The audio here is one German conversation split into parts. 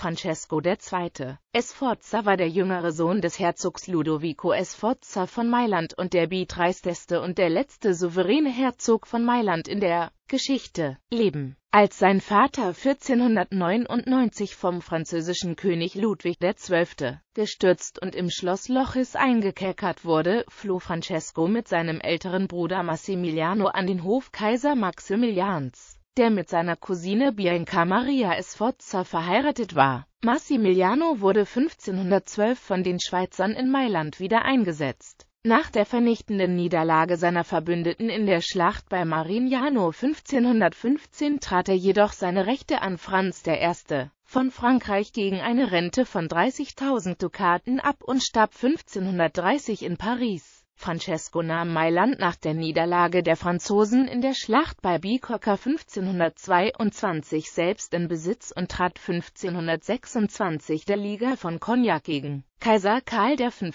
Francesco II. Sforza war der jüngere Sohn des Herzogs Ludovico Sforza von Mailand und der bietreisteste und der letzte souveräne Herzog von Mailand in der Geschichte. Leben als sein Vater 1499 vom französischen König Ludwig XII. gestürzt und im Schloss Lochis eingekerkert wurde, floh Francesco mit seinem älteren Bruder Massimiliano an den Hof Kaiser Maximilians der mit seiner Cousine Bianca Maria Sforza verheiratet war. Massimiliano wurde 1512 von den Schweizern in Mailand wieder eingesetzt. Nach der vernichtenden Niederlage seiner Verbündeten in der Schlacht bei Marignano 1515 trat er jedoch seine Rechte an Franz I. von Frankreich gegen eine Rente von 30.000 Dukaten ab und starb 1530 in Paris. Francesco nahm Mailand nach der Niederlage der Franzosen in der Schlacht bei Bicocca 1522 selbst in Besitz und trat 1526 der Liga von Cognac gegen Kaiser Karl V.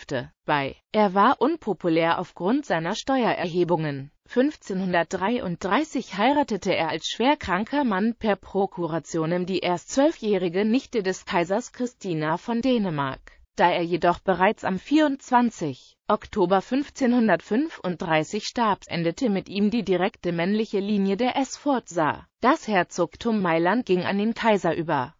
bei. Er war unpopulär aufgrund seiner Steuererhebungen. 1533 heiratete er als schwerkranker Mann per Prokurationem die erst zwölfjährige Nichte des Kaisers Christina von Dänemark da er jedoch bereits am 24. Oktober 1535 starb, endete mit ihm die direkte männliche Linie der S. Forza. Das Herzogtum Mailand ging an den Kaiser über.